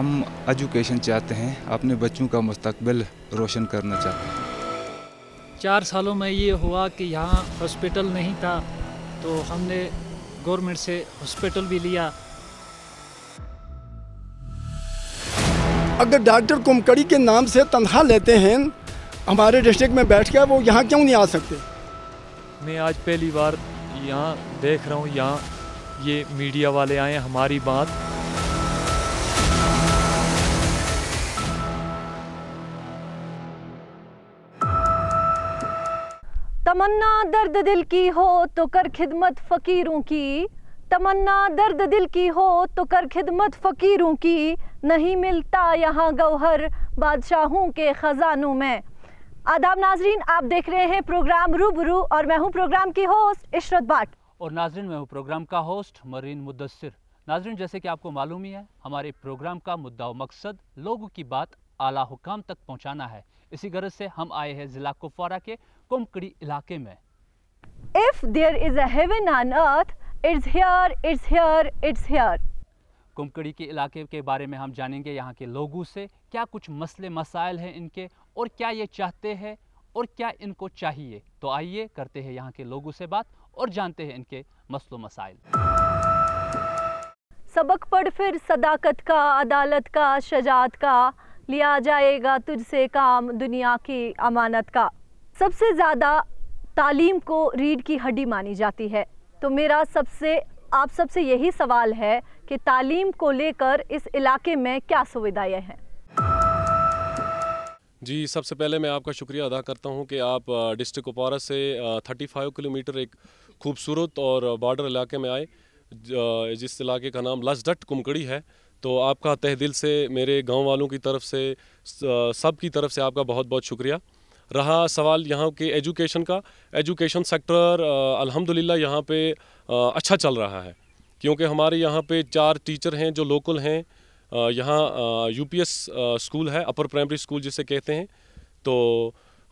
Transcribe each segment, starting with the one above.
हम एजुकेशन चाहते हैं अपने बच्चों का मुस्तबिल रोशन करना चाहते हैं चार सालों में ये हुआ कि यहाँ हॉस्पिटल नहीं था तो हमने गवर्नमेंट से हॉस्पिटल भी लिया अगर डॉक्टर कुमकड़ी के नाम से तनख्वाह लेते हैं हमारे डिस्ट्रिक्ट में बैठ गया वो यहाँ क्यों नहीं आ सकते मैं आज पहली बार यहाँ देख रहा हूँ यहाँ ये मीडिया वाले आए हमारी बात तमन्ना दर्द दिल की हो तो कर खिदमत फ़कीरों की तमन्ना दर्द दिल की हो तो कर खिदमत फ़कीरों की नहीं मिलता यहाँ गौहर बादशाहों के ख़जानों में आदाब नाजरीन आप देख रहे हैं प्रोग्राम रूबरू और मैं हूँ प्रोग्राम की होस्ट इशरत भाट और नाजरीन मैं हूँ प्रोग्राम का होस्ट मरीन मुदसर नाजरीन जैसे कि आपको मालूम ही है हमारे प्रोग्राम का मुद्दा और मकसद लोगों की बात आला हुकाम तक पहुँचाना है इसी गरज से हम आए हैं ज़िला कुपवारा के कुमकड़ी इलाके में if there is a heaven on earth it's here it's here it's here Kumkadi के इलाके के बारे में हम जानेंगे यहाँ के लोगों से क्या कुछ मसले मसाइल हैं इनके और क्या ये चाहते हैं और क्या इनको चाहिए तो आइए करते हैं यहाँ के लोगों से बात और जानते हैं इनके मसलो मसाइल सबक पढ़ फिर सदाकत का अदालत का शजात का लिया जाएगा तुझसे काम दुनिया की अमानत का सबसे ज़्यादा तालीम को रीढ़ की हड्डी मानी जाती है तो मेरा सबसे आप सबसे यही सवाल है कि तालीम को लेकर इस इलाके में क्या सुविधाएँ हैं जी सबसे पहले मैं आपका शुक्रिया अदा करता हूं कि आप डिस्ट्रिक्ट कुपवारा से 35 किलोमीटर एक खूबसूरत और बॉर्डर इलाके में आए जिस इलाके का नाम लजडट कुमकड़ी है तो आपका तहदिल से मेरे गांव वालों की तरफ से सब की तरफ से आपका बहुत बहुत शुक्रिया रहा सवाल यहाँ के एजुकेशन का एजुकेशन सेक्टर अल्हम्दुलिल्लाह यहाँ पे अच्छा चल रहा है क्योंकि हमारे यहाँ पे चार टीचर हैं जो लोकल हैं यहाँ यूपीएस स्कूल है अपर प्राइमरी स्कूल जिसे कहते हैं तो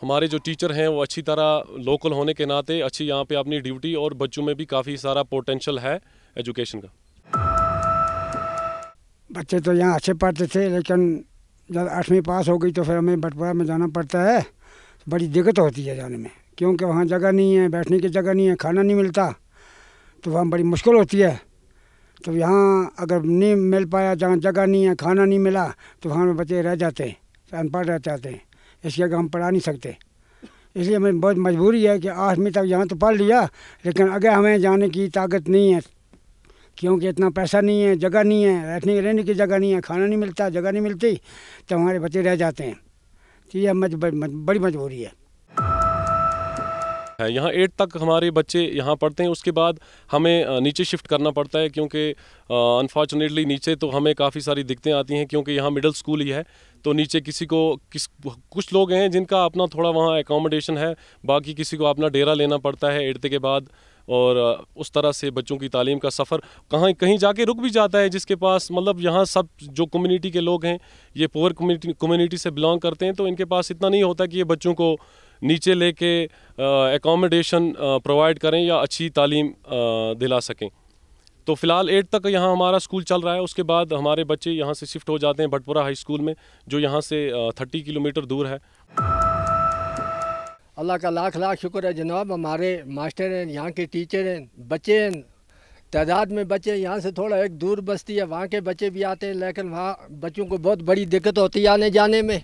हमारे जो टीचर हैं वो अच्छी तरह लोकल होने के नाते अच्छी यहाँ पे अपनी ड्यूटी और बच्चों में भी काफ़ी सारा पोटेंशल है एजुकेशन का बच्चे तो यहाँ अच्छे पढ़ते थे लेकिन जब आठवीं पास हो गई तो फिर हमें बटपुरा में जाना पड़ता है बड़ी दिक्कत होती है जाने में क्योंकि वहाँ जगह नहीं है बैठने की जगह नहीं है खाना नहीं मिलता तो वहाँ बड़ी मुश्किल होती है तो यहाँ अगर नहीं मिल पाया जहाँ जगह नहीं है खाना नहीं मिला तो वहाँ बच्चे रह जाते हैं तो अनपढ़ रह जाते हैं इसके अगर हम पढ़ा नहीं सकते इसलिए हमें बहुत मजबूरी है कि आठवीं तक यहाँ तो पढ़ लिया लेकिन अगर हमें जाने की ताकत नहीं है क्योंकि इतना पैसा नहीं है जगह नहीं है रहने रहने की जगह नहीं है खाना नहीं मिलता जगह नहीं मिलती तो हमारे बच्चे रह जाते हैं कि यह बड़ी मजबूरी है यहाँ एट तक हमारे बच्चे यहाँ पढ़ते हैं उसके बाद हमें नीचे शिफ्ट करना पड़ता है क्योंकि अनफॉर्चुनेटली नीचे तो हमें काफ़ी सारी दिक्कतें आती हैं क्योंकि यहाँ मिडिल स्कूल ही है तो नीचे किसी को किस कुछ लोग हैं जिनका अपना थोड़ा वहाँ एकोमोडेशन है बाकी किसी को अपना डेरा लेना पड़ता है एटते के बाद और उस तरह से बच्चों की तालीम का सफ़र कहाँ कहीं जाके रुक भी जाता है जिसके पास मतलब यहाँ सब जो कम्युनिटी के लोग हैं ये पोअर कम्युनिटी कम्युनिटी से बिलोंग करते हैं तो इनके पास इतना नहीं होता कि ये बच्चों को नीचे लेके एकोमोडेशन प्रोवाइड करें या अच्छी तालीम दिला सकें तो फिलहाल एट तक यहाँ हमारा स्कूल चल रहा है उसके बाद हमारे बच्चे यहाँ से शिफ्ट हो जाते हैं भटपुरा हाई स्कूल में जो यहाँ से थर्टी किलोमीटर दूर है अल्लाह का लाख लाख शुक्र है जनाब हमारे मास्टर हैं यहाँ के टीचर हैं बच्चे हैं तादाद में बच्चे यहाँ से थोड़ा एक दूर बस्ती है वहाँ के बच्चे भी आते हैं लेकिन वहाँ बच्चों को बहुत बड़ी दिक्कत होती है आने जाने में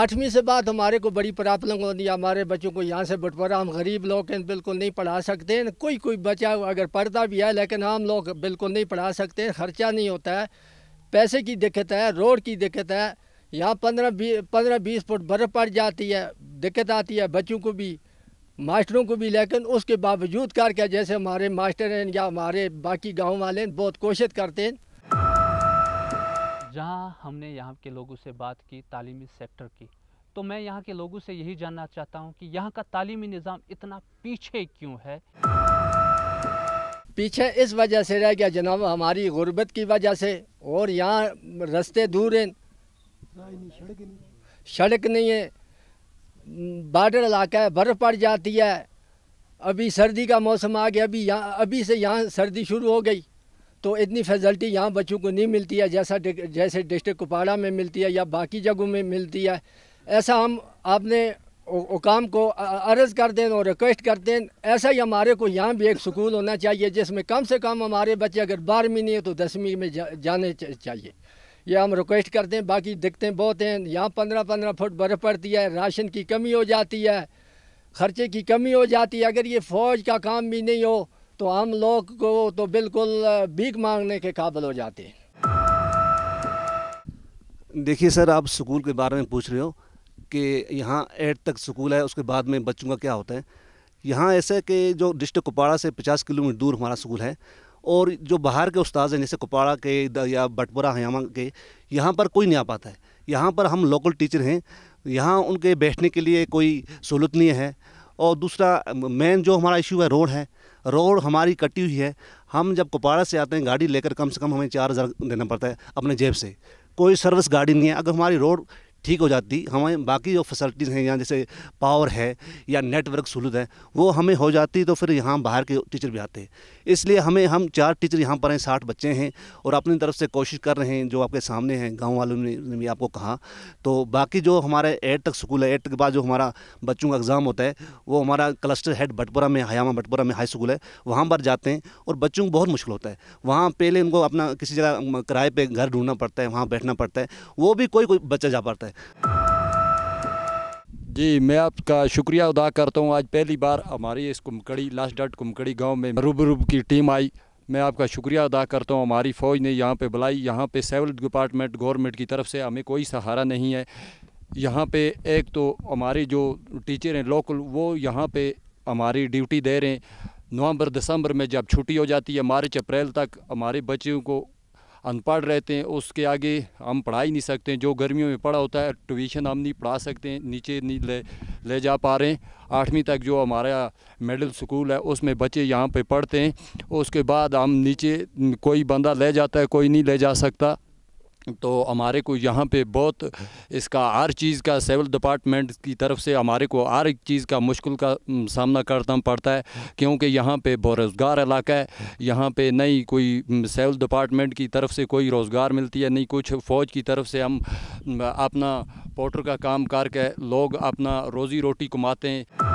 आठवीं से बाद हमारे को बड़ी प्रॉब्लम होती है हमारे बच्चों को यहाँ से बटवारा हम गरीब लोग हैं बिल्कुल नहीं पढ़ा सकते हैं कोई कोई बच्चा अगर पढ़ता भी है लेकिन हम लोग बिल्कुल नहीं पढ़ा सकते खर्चा नहीं होता है पैसे की दिक्कत है रोड की दिक्कत है यहाँ पंद्रह बीस पंद्रह बीस फुट बर्फ़ पड़ जाती है दिक्कत आती है बच्चों को भी मास्टरों को भी लेकिन उसके बावजूद करके जैसे हमारे मास्टर हैं या हमारे बाकी गांव वाले बहुत कोशिश करते हैं जहाँ हमने यहाँ के लोगों से बात की तालीमी सेक्टर की तो मैं यहाँ के लोगों से यही जानना चाहता हूँ कि यहाँ का तालीमी निज़ाम इतना पीछे क्यों है पीछे इस वजह से रह गया जनाब हमारी गुर्बत की वजह से और यहाँ रस्ते दूर हैं सड़क नहीं है बाडर इलाका है बर्फ़ पड़ जाती है अभी सर्दी का मौसम आ गया अभी यहाँ अभी से यहाँ सर्दी शुरू हो गई तो इतनी फैसिलिटी यहाँ बच्चों को नहीं मिलती है जैसा जैसे डिस्ट्रिक्ट कुपाड़ा में मिलती है या बाकी जगहों में मिलती है ऐसा हम आपने उकाम को अर्ज़ कर दें और रिक्वेस्ट कर दें ऐसा ही हमारे को यहाँ भी एक स्कूल होना चाहिए जिसमें कम से कम हमारे बच्चे अगर बारहवीं नहीं है तो दसवीं में जा, जाने चाहिए ये हम रिक्वेस्ट करते हैं बाकी दिक्कतें बहुत हैं यहाँ पंद्रह पंद्रह फुट बर्फ़ पड़ती है राशन की कमी हो जाती है खर्चे की कमी हो जाती है अगर ये फ़ौज का काम भी नहीं हो तो हम लोग को तो बिल्कुल भीख मांगने के काबिल हो जाते हैं देखिए सर आप स्कूल के बारे में पूछ रहे हो कि यहाँ एट तक स्कूल है उसके बाद में बच्चों का क्या होता है यहाँ ऐसा है कि जो डिस्ट्रिक्ट कुपाड़ा से पचास किलोमीटर दूर हमारा स्कूल है और जो बाहर के उस्ताद हैं जैसे कुपाड़ा के या बटपुरा हयामा के यहाँ पर कोई नहीं आ पाता है यहाँ पर हम लोकल टीचर हैं यहाँ उनके बैठने के लिए कोई सहूलत नहीं है और दूसरा मेन जो हमारा इशू है रोड है रोड हमारी कटी हुई है हम जब कुपाड़ा से आते हैं गाड़ी लेकर कम से कम हमें चार हज़ार देना पड़ता है अपने जेब से कोई सर्विस गाड़ी नहीं है अगर हमारी रोड ठीक हो जाती हमें बाकी जो फैसिलिटीज़ हैं यहाँ जैसे पावर है या नेटवर्क सहूलत है वो हमें हो जाती तो फिर यहाँ बाहर के टीचर भी आते इसलिए हमें हम चार टीचर यहाँ पर हैं साठ बच्चे हैं और अपनी तरफ से कोशिश कर रहे हैं जो आपके सामने हैं गाँव वालों ने, ने भी आपको कहा तो बाकी जो हमारे एट तक स्कूल है एट के बाद जो हमारा बच्चों का एग्ज़ाम होता है वो हमारा क्लस्टर हेड भटपुरा में हयामा भटपुरा में हाई स्कूल है वहाँ पर जाते हैं और बच्चों को बहुत मुश्किल होता है वहाँ पहले उनको अपना किसी जगह किराए पर घर ढूंढना पड़ता है वहाँ बैठना पड़ता है वो भी कोई कोई बच्चा जा पाता है है जी मैं आपका शुक्रिया अदा करता हूँ आज पहली बार हमारी इस कुमकड़ी लास्ट डॉट कुमकड़ी गांव में रूब रूब की टीम आई मैं आपका शुक्रिया अदा करता हूँ हमारी फ़ौज ने यहाँ पे बुलाई यहाँ पे सिविल डिपार्टमेंट गवर्नमेंट की तरफ से हमें कोई सहारा नहीं है यहाँ पे एक तो हमारे जो टीचर हैं लोकल वो यहाँ पे हमारी ड्यूटी दे रहे हैं नवंबर दिसंबर में जब छुट्टी हो जाती है मार्च अप्रैल तक हमारे बच्चों को अनपढ़ रहते हैं उसके आगे हम पढ़ा ही नहीं सकते जो गर्मियों में पढ़ा होता है ट्यूशन हम नहीं पढ़ा सकते नीचे नहीं ले ले जा पा रहे हैं आठवीं तक जो हमारा मिडिल स्कूल है उसमें बच्चे यहाँ पे पढ़ते हैं उसके बाद हम नीचे कोई बंदा ले जाता है कोई नहीं ले जा सकता तो हमारे को यहाँ पे बहुत इसका हर चीज़ का सिविल डिपार्टमेंट की तरफ से हमारे को हर एक चीज़ का मुश्किल का सामना करना पड़ता है क्योंकि यहाँ पे बेरोज़गार इलाका है यहाँ पे नहीं कोई सिविल डिपार्टमेंट की तरफ से कोई रोज़गार मिलती है नहीं कुछ फ़ौज की तरफ से हम अपना पोटर का काम करके लोग अपना रोज़ी रोटी कमाते हैं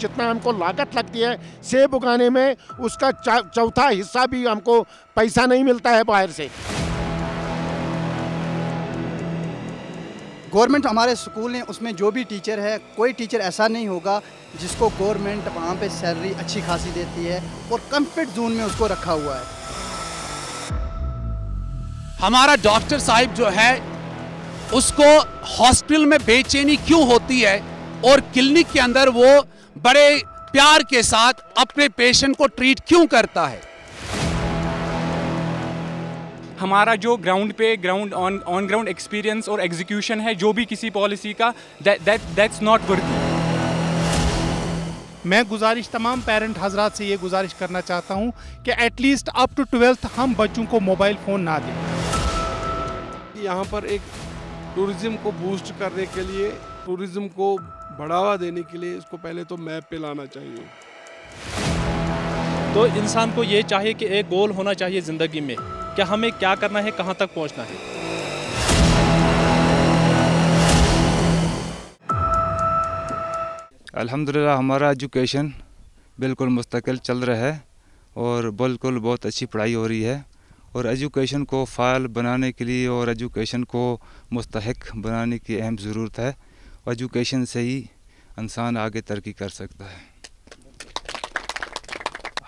जितना हमको लागत लगती है सेब उगाने में उसका चौथा हिस्सा भी हमको पैसा नहीं मिलता है बाहर से गवर्नमेंट हमारे स्कूल हैं उसमें जो भी टीचर है कोई टीचर ऐसा नहीं होगा जिसको गवर्नमेंट वहाँ पे सैलरी अच्छी खासी देती है और कम्फर्ट जोन में उसको रखा हुआ है हमारा डॉक्टर साहिब जो है उसको हॉस्पिटल में बेचैनी क्यों होती है और क्लिनिक के अंदर वो बड़े प्यार के साथ अपने पेशेंट को ट्रीट क्यों करता है हमारा जो ग्राउंड पे ground on on ground experience और एग्जीक्यूशन है जो भी किसी पॉलिसी का दैट्स नॉट वर्किंग मैं गुजारिश तमाम पेरेंट हजरात से ये गुजारिश करना चाहता हूँ कि एटलीस्ट अप टू ट्वेल्थ हम बच्चों को मोबाइल फ़ोन ना दें यहाँ पर एक टूरिज़्म को बूस्ट करने के लिए टूरिज़्म को बढ़ावा देने के लिए इसको पहले तो मैप पे लाना चाहिए तो इंसान को ये चाहिए कि एक गोल होना चाहिए ज़िंदगी में क्या हमें क्या करना है कहाँ तक पहुँचना है अल्हम्दुलिल्लाह हमारा एजुकेशन बिल्कुल मुस्तकिल चल रहा है और बिल्कुल बहुत अच्छी पढ़ाई हो रही है और एजुकेशन को फ़ाल बनाने के लिए और एजुकेशन को मुस्तक बनाने की अहम ज़रूरत है एजुकेशन से ही इंसान आगे तरक्की कर सकता है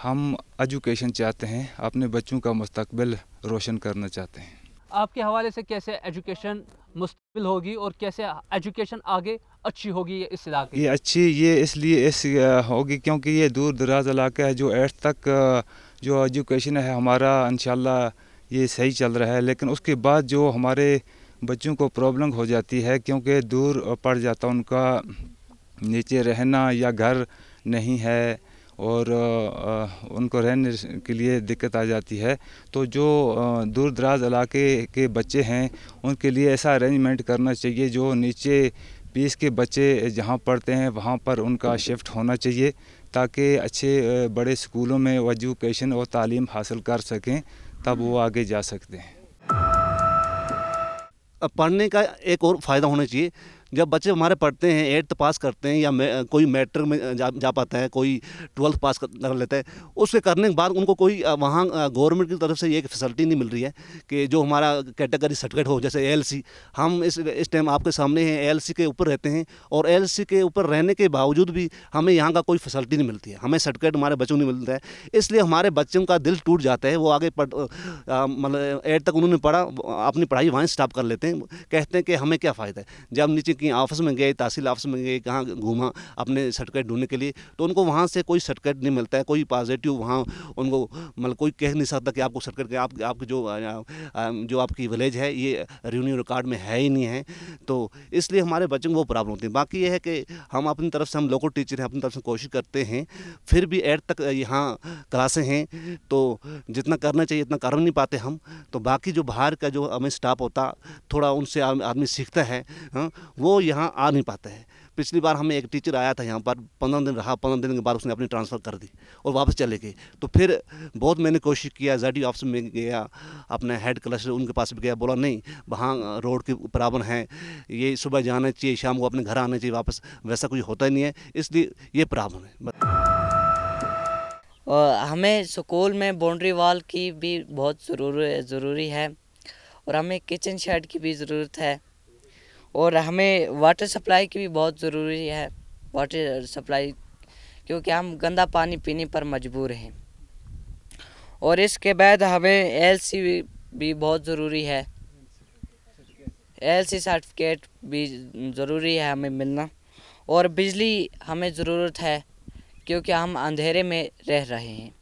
हम एजुकेशन चाहते हैं अपने बच्चों का मुस्तबिल रोशन करना चाहते हैं आपके हवाले से कैसे एजुकेशन मुस्तबिल होगी और कैसे एजुकेशन आगे अच्छी होगी इस इलाके ये अच्छी ये इसलिए इस होगी क्योंकि ये दूर दराज इलाका है जो एट्थ तक जो एजुकेशन है हमारा इन ये सही चल रहा है लेकिन उसके बाद जो हमारे बच्चों को प्रॉब्लम हो जाती है क्योंकि दूर पड़ जाता उनका नीचे रहना या घर नहीं है और उनको रहने के लिए दिक्कत आ जाती है तो जो दूर दराज इलाके के बच्चे हैं उनके लिए ऐसा अरेंजमेंट करना चाहिए जो नीचे पीस के बच्चे जहाँ पढ़ते हैं वहाँ पर उनका शिफ्ट होना चाहिए ताकि अच्छे बड़े स्कूलों में एजुकेशन और तालीम हासिल कर सकें तब वो आगे जा सकते हैं पढ़ने का एक और फ़ायदा होना चाहिए जब बच्चे हमारे पढ़ते हैं एट्थ पास करते हैं या मे, कोई मैट्रिक में जा, जा पाता है कोई ट्वेल्थ पास कर, कर लेते हैं उसके करने के बाद उनको कोई वहाँ गवर्नमेंट की तरफ से ये फैसिलिटी नहीं मिल रही है कि जो हमारा कैटेगरी सर्टिफिकेट हो जैसे एल हम इस इस टाइम आपके सामने हैं एल के ऊपर रहते हैं और एल के ऊपर रहने के बावजूद भी हमें यहाँ का कोई फैसिलिटी नहीं मिलती है हमें सर्टिफिकेट हमारे बच्चों नहीं मिलता है इसलिए हमारे बच्चों का दिल टूट जाता है वो आगे मतलब एट तक उन्होंने पढ़ा अपनी पढ़ाई वहीं स्टॉप कर लेते हैं कहते हैं कि हमें क्या फ़ायदा है जब नीचे कहीं ऑफिस में गए तहसील ऑफिस में गए कहाँ घूमा अपने सर्टिफिकेट ढूंढने के लिए तो उनको वहाँ से कोई सर्टिफिकेट नहीं मिलता है कोई पॉजिटिव वहाँ उनको मतलब कोई कह नहीं सकता कि आपको सर्टिफिकेट आप आपकी जो जो आपकी विलेज है ये रिव्यू रिकॉर्ड में है ही नहीं है तो इसलिए हमारे बच्चों को वो प्रॉब्लम होती है बाकी ये है कि हम अपनी तरफ से हम लोकल टीचर हैं अपनी तरफ से कोशिश करते हैं फिर भी एट तक यहाँ क्लासें हैं तो जितना करना चाहिए इतना कर नहीं पाते हम तो बाकी जो बाहर का जो हमें स्टाफ होता थोड़ा उनसे आदमी सीखता है हा? वो वो यहाँ आ नहीं पाते हैं पिछली बार हमें एक टीचर आया था यहाँ पर पंद्रह दिन रहा पंद्रह दिन के बाद उसने अपनी ट्रांसफ़र कर दी और वापस चले गए तो फिर बहुत मैंने कोशिश किया जेड ऑफिस में गया अपने हेड क्लस्टर उनके पास भी गया बोला नहीं वहाँ रोड की प्रॉब्लम है ये सुबह जाना चाहिए शाम को अपने घर आना चाहिए वापस वैसा कुछ होता ही नहीं है इसलिए ये प्रॉब्लम है हमें स्कूल में बाउंड्री वाल की भी बहुत ज़रूर ज़रूरी है और हमें किचन शेड की भी ज़रूरत है और हमें वाटर सप्लाई की भी बहुत ज़रूरी है वाटर सप्लाई क्योंकि हम गंदा पानी पीने पर मजबूर हैं और इसके बाद हमें एल भी, भी बहुत ज़रूरी है एल सी सर्टिफिकेट भी ज़रूरी है हमें मिलना और बिजली हमें ज़रूरत है क्योंकि हम अंधेरे में रह रहे हैं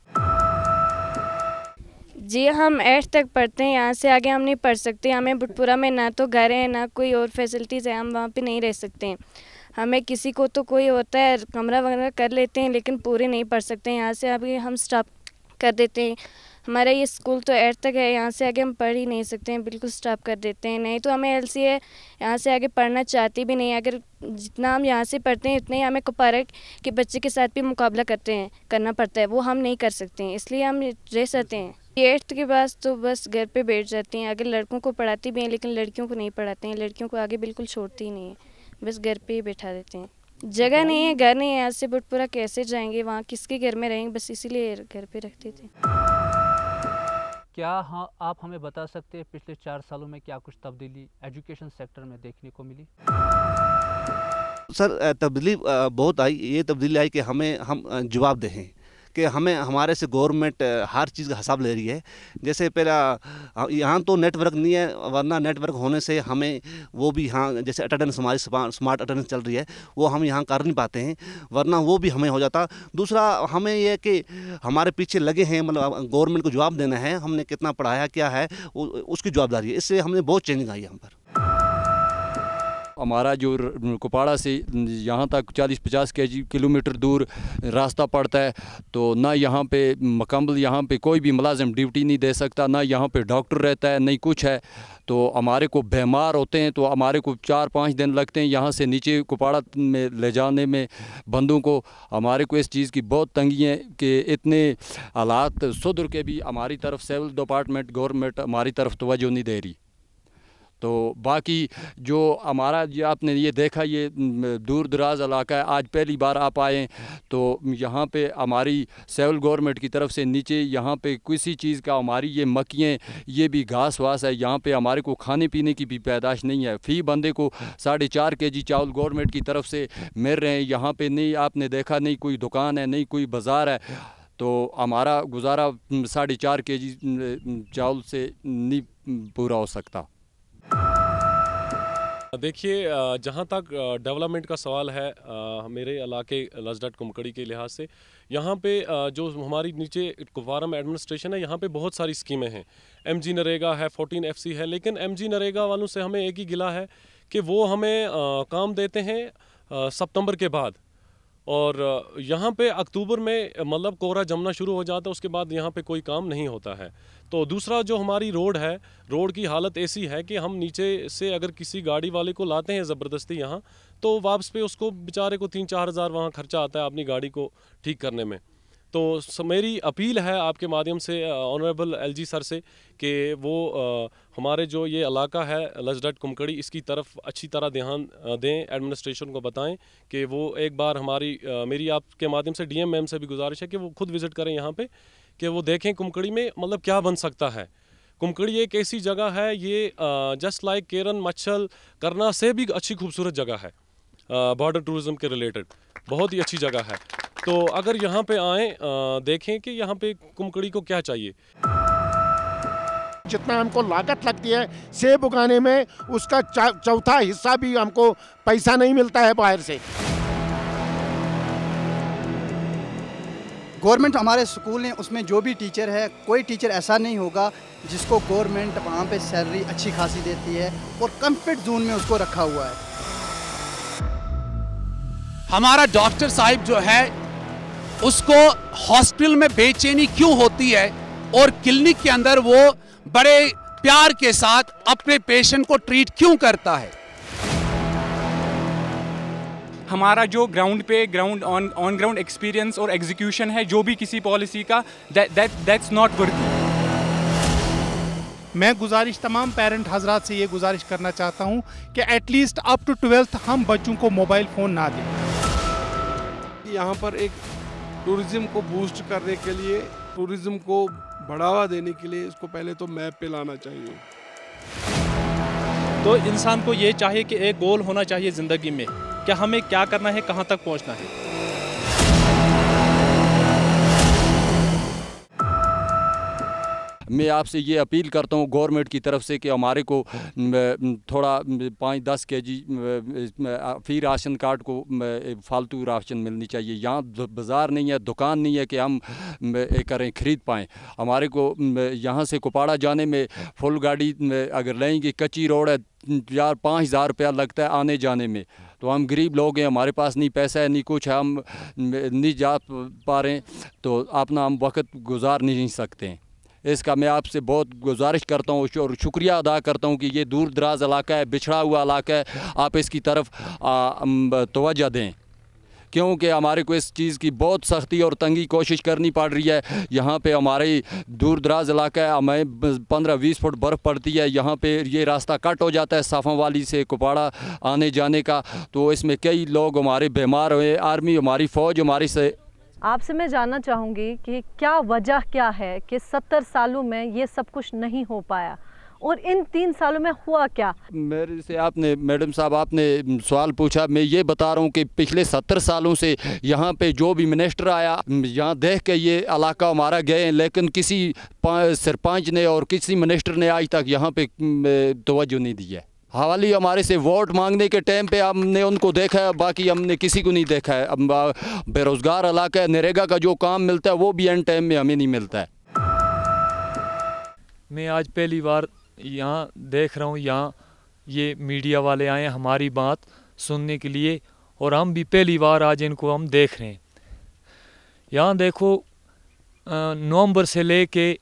जी हम एट तक पढ़ते हैं यहाँ से आगे हम नहीं पढ़ सकते हमें बुटपुरा में ना तो घर है ना कोई और फैसिलिटीज़ है हम वहाँ पे नहीं रह सकते हैं हमें किसी को तो कोई होता है कमरा वगैरह कर लेते हैं लेकिन पूरे नहीं पढ़ सकते हैं यहाँ से अभी हम स्टॉप कर देते हैं हमारा ये स्कूल तो एट तक है यहाँ से आगे हम पढ़ ही नहीं सकते हैं बिल्कुल स्टॉप कर देते हैं नहीं तो हमें एल सी है यहाँ से आगे पढ़ना चाहती भी नहीं अगर जितना हम यहाँ से पढ़ते हैं उतना ही हमें कुपारक के बच्चे के साथ भी मुकाबला करते हैं करना पड़ता है वो हम नहीं कर सकते हैं इसलिए हम रह सकते हैं एट्थ के बाद तो बस घर पे बैठ जाती हैं आगे लड़कों को पढ़ाती भी हैं लेकिन लड़कियों को नहीं पढ़ाते हैं लड़कियों को आगे बिल्कुल छोड़ती नहीं है बस घर पे ही बैठा देते हैं जगह नहीं है घर नहीं है यहाँ से बुटपुरा कैसे जाएंगे वहाँ किसके घर में रहेंगे बस इसीलिए घर पे रखते थे क्या हाँ आप हमें बता सकते हैं पिछले चार सालों में क्या कुछ तब्दीली एजुकेशन सेक्टर में देखने को मिली सर तब्दीली बहुत आई ये तब्दीली आई कि हमें हम जवाब दें कि हमें हमारे से गवर्नमेंट हर चीज़ का हिसाब ले रही है जैसे पहला यहाँ तो नेटवर्क नहीं है वरना नेटवर्क होने से हमें वो भी यहाँ जैसे अटेंडेंस हमारी स्मार्ट अटेंडेंस चल रही है वो हम यहाँ कर नहीं पाते हैं वरना वो भी हमें हो जाता दूसरा हमें यह कि हमारे पीछे लगे हैं मतलब गवर्नमेंट को जवाब देना है हमने कितना पढ़ाया क्या है उसकी जवाबदारी है इससे हमने बहुत चेंजिंग आई है हम पर हमारा जो कुपाड़ा से यहाँ तक 40-50 किलोमीटर दूर रास्ता पड़ता है तो ना यहाँ पे मकम्बल यहाँ पे कोई भी मुलाजिम ड्यूटी नहीं दे सकता ना यहाँ पे डॉक्टर रहता है नहीं कुछ है तो हमारे को बीमार होते हैं तो हमारे को चार पाँच दिन लगते हैं यहाँ से नीचे कुपाड़ा में ले जाने में बंदों को हमारे को इस चीज़ की बहुत तंगी है कि इतने हालात सुधर के भी हमारी तरफ सिविल डिपार्टमेंट गवर्नमेंट हमारी तरफ तोज्जो नहीं दे रही तो बाकी जो हमारा जो आपने ये देखा ये दूर दराज इलाका है आज पहली बार आप आए तो यहाँ पे हमारी सेवल गवर्नमेंट की तरफ से नीचे यहाँ पे किसी चीज़ का हमारी ये मक्खियाँ ये भी घास वास है यहाँ पे हमारे को खाने पीने की भी पैदाश नहीं है फ़ी बंदे को साढ़े चार के जी चावल गवर्नमेंट की तरफ से मिल रहे हैं यहाँ पर नहीं आपने देखा नहीं कोई दुकान है नहीं कोई बाज़ार है तो हमारा गुजारा साढ़े चार के जी चावल से नहीं पूरा हो सकता देखिए जहाँ तक डेवलपमेंट का सवाल है मेरे इलाके लजडट कुमकड़ी के लिहाज से यहाँ पे जो हमारी नीचे कुवारम एडमिनिस्ट्रेशन है यहाँ पे बहुत सारी स्कीमें हैं एम जी नरेगा है फोर्टीन एफ सी है लेकिन एम जी नरेगा वालों से हमें एक ही गिला है कि वो हमें काम देते हैं सितंबर के बाद और यहाँ पे अक्टूबर में मतलब कोहरा जमना शुरू हो जाता है उसके बाद यहाँ पे कोई काम नहीं होता है तो दूसरा जो हमारी रोड है रोड की हालत ऐसी है कि हम नीचे से अगर किसी गाड़ी वाले को लाते हैं ज़बरदस्ती यहाँ तो वापस पे उसको बेचारे को तीन चार हज़ार वहाँ खर्चा आता है अपनी गाड़ी को ठीक करने में तो मेरी अपील है आपके माध्यम से ऑनरेबल एलजी सर से कि वो हमारे जो ये इलाका है लजडट कुमकड़ी इसकी तरफ अच्छी तरह ध्यान दें एडमिनिस्ट्रेशन को बताएं कि वो एक बार हमारी मेरी आपके माध्यम से डीएम मैम से भी गुजारिश है कि वो खुद विज़िट करें यहाँ पे कि वो देखें कुमकड़ी में मतलब क्या बन सकता है कुमकड़ी एक ऐसी जगह है ये जस्ट लाइक केरन मच्छल करना से भी अच्छी खूबसूरत जगह है बॉर्डर टूरिज्म के रिलेटेड बहुत ही अच्छी जगह है तो अगर यहाँ पे आए देखें कि यहाँ पे कुमकड़ी को क्या चाहिए जितना हमको लागत लगती है सेब उगाने में उसका चौथा हिस्सा भी हमको पैसा नहीं मिलता है बाहर से गवर्नमेंट हमारे स्कूल ने उसमें जो भी टीचर है कोई टीचर ऐसा नहीं होगा जिसको गवर्नमेंट वहाँ पे सैलरी अच्छी खासी देती है और कम्फर्ट जोन में उसको रखा हुआ है हमारा डॉक्टर साहब जो है उसको हॉस्पिटल में बेचैनी क्यों होती है और क्लिनिक के अंदर वो बड़े प्यार के साथ अपने पेशेंट को ट्रीट क्यों करता है हमारा जो ग्राउंड पे ground on on ground experience और एग्जीक्यूशन है जो भी किसी पॉलिसी का दैट्स नॉट वर्किंग मैं गुजारिश तमाम पेरेंट हजरात से ये गुजारिश करना चाहता हूँ कि एटलीस्ट अप टू ट्वेल्थ हम बच्चों को मोबाइल फ़ोन ना दें यहाँ पर एक टूरिज़्म को बूस्ट करने के लिए टूरिज़्म को बढ़ावा देने के लिए इसको पहले तो मैप पे लाना चाहिए तो इंसान को ये चाहिए कि एक गोल होना चाहिए ज़िंदगी में कि हमें क्या करना है कहाँ तक पहुँचना है मैं आपसे ये अपील करता हूँ गवर्नमेंट की तरफ से कि हमारे को थोड़ा पाँच दस के जी फ्री राशन कार्ड को फालतू राशन मिलनी चाहिए यहाँ बाज़ार नहीं है दुकान नहीं है कि हम करें ख़रीद पाएँ हमारे को यहाँ से कुपाड़ा जाने में फुल गाड़ी अगर लेंगे कच्ची रोड है चार पाँच हज़ार रुपया लगता है आने जाने में तो हम गरीब लोग हैं हमारे पास नहीं पैसा है नहीं कुछ है हम नहीं जा पा रहे हैं तो अपना हम वक्त गुजार नहीं सकते हैं इसका मैं आपसे बहुत गुजारिश करता हूँ और शुक्रिया अदा करता हूँ कि ये दूर दराज इलाका है बिछड़ा हुआ इलाका है आप इसकी तरफ तोजह दें क्योंकि हमारे को इस चीज़ की बहुत सख्ती और तंगी कोशिश करनी पड़ रही है यहाँ पे हमारे दूर दराज इलाका है हमें पंद्रह बीस फुट बर्फ़ पड़ती है यहाँ पे ये रास्ता कट हो जाता है साफों वाली से कुपाड़ा आने जाने का तो इसमें कई लोग हमारे बीमार हुए आर्मी हमारी फ़ौज हमारी से आपसे मैं जानना चाहूँगी कि क्या वजह क्या है कि सत्तर सालों में ये सब कुछ नहीं हो पाया और इन तीन सालों में हुआ क्या मेरे से आपने मैडम साहब आपने सवाल पूछा मैं ये बता रहा हूँ कि पिछले सत्तर सालों से यहाँ पे जो भी मिनिस्टर आया यहाँ देख के ये इलाका हमारा गए हैं लेकिन किसी सरपंच ने और किसी मिनिस्टर ने आज तक यहाँ पे तोज्जो नहीं दी है हवाली हमारे से वोट मांगने के टाइम पे हमने उनको देखा है बाकी हमने किसी को नहीं देखा है अब बेरोज़गार इलाका है नरेगा का जो काम मिलता है वो भी एंड टाइम में हमें नहीं मिलता है मैं आज पहली बार यहाँ देख रहा हूँ यहाँ ये मीडिया वाले आए हमारी बात सुनने के लिए और हम भी पहली बार आज इनको हम देख रहे हैं यहाँ देखो नवंबर से ले कर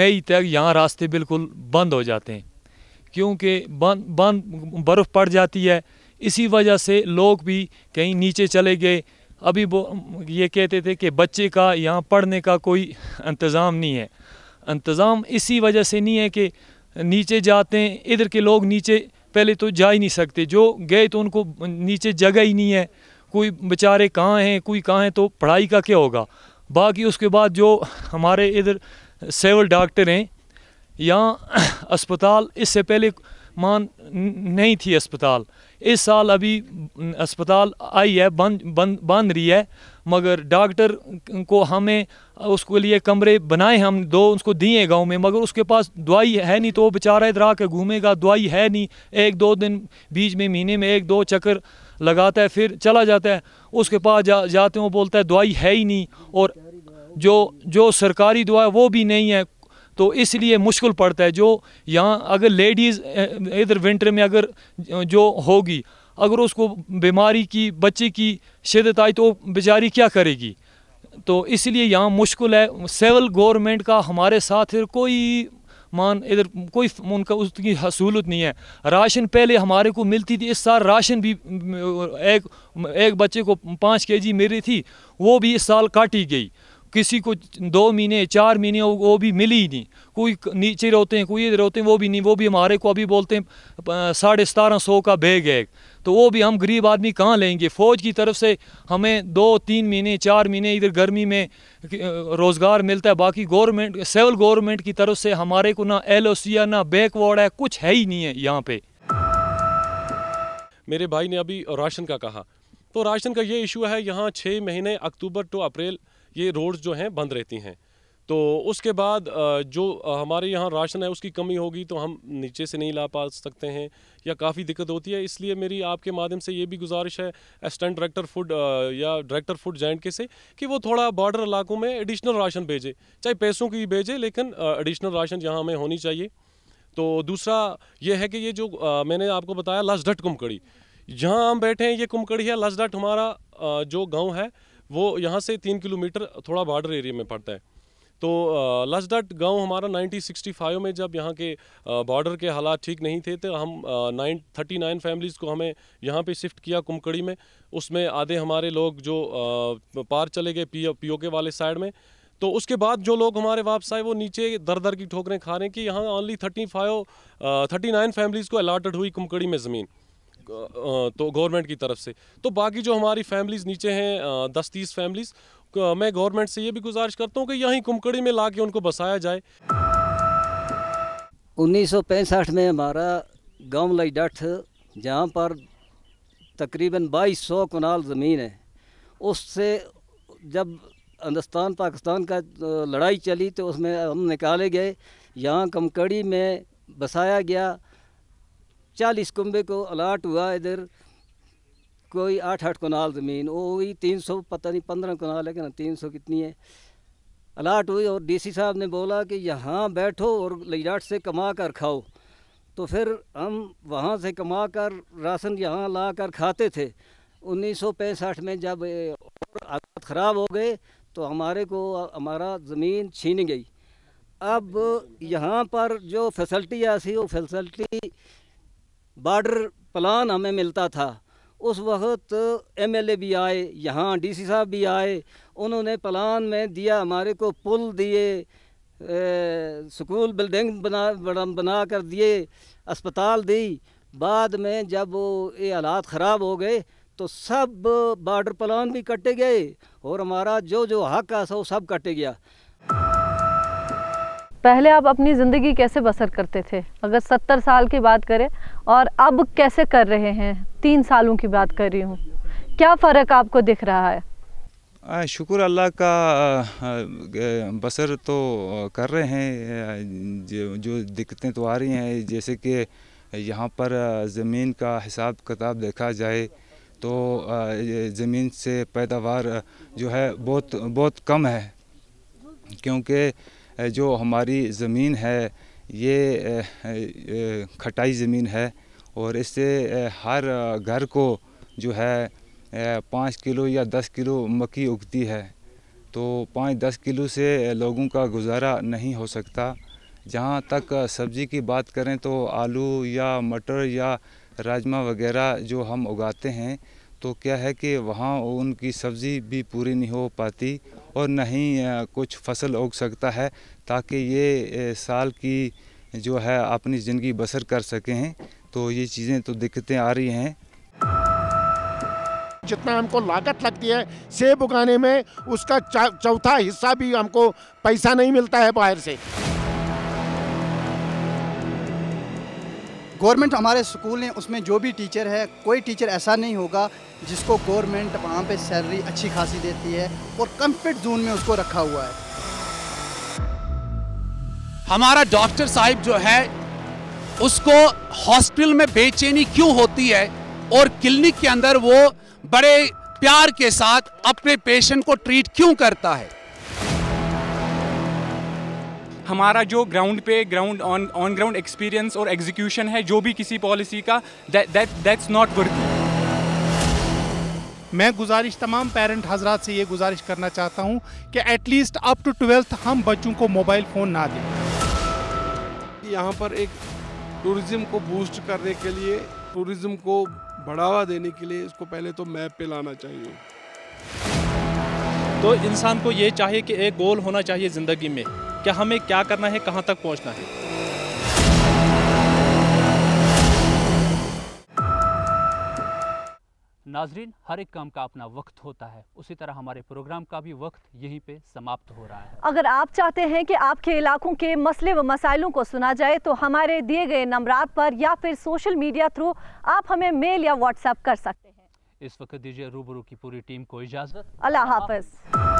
मई तक यहाँ रास्ते बिल्कुल बंद हो जाते हैं क्योंकि बंद बंद बर्फ़ पड़ जाती है इसी वजह से लोग भी कहीं नीचे चले गए अभी वो ये कहते थे कि बच्चे का यहाँ पढ़ने का कोई इंतज़ाम नहीं है इंतज़ाम इसी वजह से नहीं है कि नीचे जाते हैं इधर के लोग नीचे पहले तो जा ही नहीं सकते जो गए तो उनको नीचे जगह ही नहीं है कोई बेचारे कहाँ हैं कोई कहाँ हैं तो पढ़ाई का क्या होगा बाकी उसके बाद जो हमारे इधर सिविल डॉक्टर हैं यहाँ अस्पताल इससे पहले मान नहीं थी अस्पताल इस साल अभी अस्पताल आई है बन बन बन रही है मगर डॉक्टर को हमें उसके लिए कमरे बनाए हम दो उसको दिए गांव में मगर उसके पास दवाई है नहीं तो वो बेचारा इधर आकर घूमेगा दवाई है नहीं एक दो दिन बीच में महीने में एक दो चक्कर लगाता है फिर चला जाता है उसके पास जा, जाते हो बोलता है दवाई है ही नहीं और जो जो सरकारी दवा वो भी नहीं है तो इसलिए मुश्किल पड़ता है जो यहाँ अगर लेडीज़ इधर विंटर में अगर जो होगी अगर उसको बीमारी की बच्चे की शिदत आई तो बेचारी क्या करेगी तो इसलिए यहाँ मुश्किल है सिविल गवर्नमेंट का हमारे साथ कोई मान इधर कोई उनका उसकी सहूलत नहीं है राशन पहले हमारे को मिलती थी इस साल राशन भी एक एक बच्चे को पाँच के जी मिली थी वो भी इस साल काटी गई किसी को दो महीने चार महीने वो भी मिली ही नहीं कोई नीचे रहते हैं कोई इधर होते हैं वो भी नहीं वो भी हमारे को अभी बोलते हैं साढ़े सतारह सौ का बैग है तो वो भी हम गरीब आदमी कहाँ लेंगे फ़ौज की तरफ से हमें दो तीन महीने चार महीने इधर गर्मी में रोज़गार मिलता है बाकी गवर्नमेंट सिविल गवर्नमेंट की तरफ से हमारे को ना एल या ना बैकवर्ड है कुछ है ही नहीं है यहाँ पे मेरे भाई ने अभी राशन का कहा तो राशन का ये इशू है यहाँ छः महीने अक्टूबर टू अप्रैल ये रोड जो हैं बंद रहती हैं तो उसके बाद जो हमारे यहाँ राशन है उसकी कमी होगी तो हम नीचे से नहीं ला पा सकते हैं या काफ़ी दिक्कत होती है इसलिए मेरी आपके माध्यम से ये भी गुजारिश है असिस्टेंट डायरेक्टर फूड या डायरेक्टर फूड जैंट के से कि वो थोड़ा बॉर्डर इलाकों में एडिशनल राशन भेजे चाहे पैसों की भेजे लेकिन एडिशनल राशन यहाँ हमें होनी चाहिए तो दूसरा ये है कि ये जो मैंने आपको बताया लसडट कुमकड़ी जहाँ हम बैठे हैं ये कुमकड़ी है लसडट हमारा जो गाँव है वो यहाँ से तीन किलोमीटर थोड़ा बॉर्डर एरिया में पड़ता है तो लसडट गांव हमारा 1965 में जब यहाँ के बॉर्डर के हालात ठीक नहीं थे तो हम नाइन थर्टी नाइन फैमिलीज़ को हमें यहाँ पे शिफ्ट किया कुमकड़ी में उसमें आधे हमारे लोग जो पार चले गए पी पीओ के वाले साइड में तो उसके बाद जो लोग हमारे वापस आए वो नीचे दर दर की ठोकरें खा रहे हैं कि यहाँ only thirty five thirty nine families को अलाटेड हुई कुमकड़ी में ज़मीन तो गवर्नमेंट की तरफ से तो बाकी जो हमारी फैमिलीज़ नीचे हैं दस तीस फैमिलीज़ मैं गवर्नमेंट से ये भी गुजारिश करता हूँ कि यहीं कुमकड़ी में ला के उनको बसाया जाए उन्नीस में हमारा गाँव लईडठ जहाँ पर तकरीबन बाईस सौ कनाल ज़मीन है उससे जब हिंदुस्तान पाकिस्तान का लड़ाई चली तो उसमें हम निकाले गए यहाँ कमकड़ी में बसाया गया चालीस कुंबे को अलाट हुआ इधर कोई आठ आठ कनाल ज़मीन वो हुई तीन सौ पता नहीं पंद्रह कनाल है कि ना तीन सौ कितनी है अलाट हुई और डीसी साहब ने बोला कि यहाँ बैठो और लजाट से कमा कर खाओ तो फिर हम वहाँ से कमा कर राशन यहाँ ला कर खाते थे पैंसठ में जब हालात ख़राब हो गए तो हमारे को हमारा ज़मीन छीन गई अब यहाँ पर जो फैसल्टी ऐसी वो फैसल्टी बॉर्डर प्लान हमें मिलता था उस वक्त एमएलए भी आए यहाँ डीसी साहब भी आए उन्होंने प्लान में दिया हमारे को पुल दिए स्कूल बिल्डिंग बना बना कर दिए अस्पताल दी बाद में जब ये हालात ख़राब हो गए तो सब बॉर्डर प्लान भी कटे गए और हमारा जो जो हक है था वो सब कटे गया पहले आप अपनी ज़िंदगी कैसे बसर करते थे अगर सत्तर साल की बात करें और अब कैसे कर रहे हैं तीन सालों की बात कर रही हूँ क्या फ़र्क आपको दिख रहा है शुक्र अल्लाह का बसर तो कर रहे हैं जो दिक्कतें तो आ रही हैं जैसे कि यहाँ पर ज़मीन का हिसाब किताब देखा जाए तो ज़मीन से पैदावार जो है बहुत बहुत कम है क्योंकि जो हमारी ज़मीन है ये खटाई ज़मीन है और इससे हर घर को जो है पाँच किलो या दस किलो मक्की उगती है तो पाँच दस किलो से लोगों का गुजारा नहीं हो सकता जहाँ तक सब्ज़ी की बात करें तो आलू या मटर या राजमा वगैरह जो हम उगाते हैं तो क्या है कि वहाँ उनकी सब्ज़ी भी पूरी नहीं हो पाती और न ही कुछ फसल उग सकता है ताकि ये साल की जो है अपनी ज़िंदगी बसर कर सकें तो ये चीज़ें तो दिक्कतें आ रही हैं जितना हमको लागत लगती है सेब उगाने में उसका चौथा हिस्सा भी हमको पैसा नहीं मिलता है बाहर से गवर्नमेंट हमारे स्कूल हैं उसमें जो भी टीचर है कोई टीचर ऐसा नहीं होगा जिसको गवर्नमेंट वहाँ पे सैलरी अच्छी खासी देती है और कम्फर्ट जोन में उसको रखा हुआ है हमारा डॉक्टर साहब जो है उसको हॉस्पिटल में बेचैनी क्यों होती है और क्लिनिक के अंदर वो बड़े प्यार के साथ अपने पेशेंट को ट्रीट क्यों करता है हमारा जो ग्राउंड पे ground on on ground experience और एग्जीक्यूशन है जो भी किसी पॉलिसी का दैट्स नॉट वर्क मैं गुजारिश तमाम पेरेंट हजरात से ये गुजारिश करना चाहता हूँ कि एटलीस्ट अप टू ट्वेल्थ हम बच्चों को मोबाइल फ़ोन ना दें यहाँ पर एक टूरिज़्म को बूस्ट करने के लिए टूरिज़्म को बढ़ावा देने के लिए इसको पहले तो मैप पे लाना चाहिए तो इंसान को ये चाहिए कि एक गोल होना चाहिए ज़िंदगी में क्या हमें क्या करना है कहाँ तक पहुँचना है नाजरीन हर एक काम का अपना वक्त होता है उसी तरह हमारे प्रोग्राम का भी वक्त यहीं पे समाप्त हो रहा है अगर आप चाहते हैं कि आपके इलाकों के मसले व मसाइलों को सुना जाए तो हमारे दिए गए नंबरात पर या फिर सोशल मीडिया थ्रू आप हमें मेल या व्हाट्सएप कर सकते हैं इस वक्त दीजिए रूबरू की पूरी टीम को इजाज़त अल्लाह हाफिज़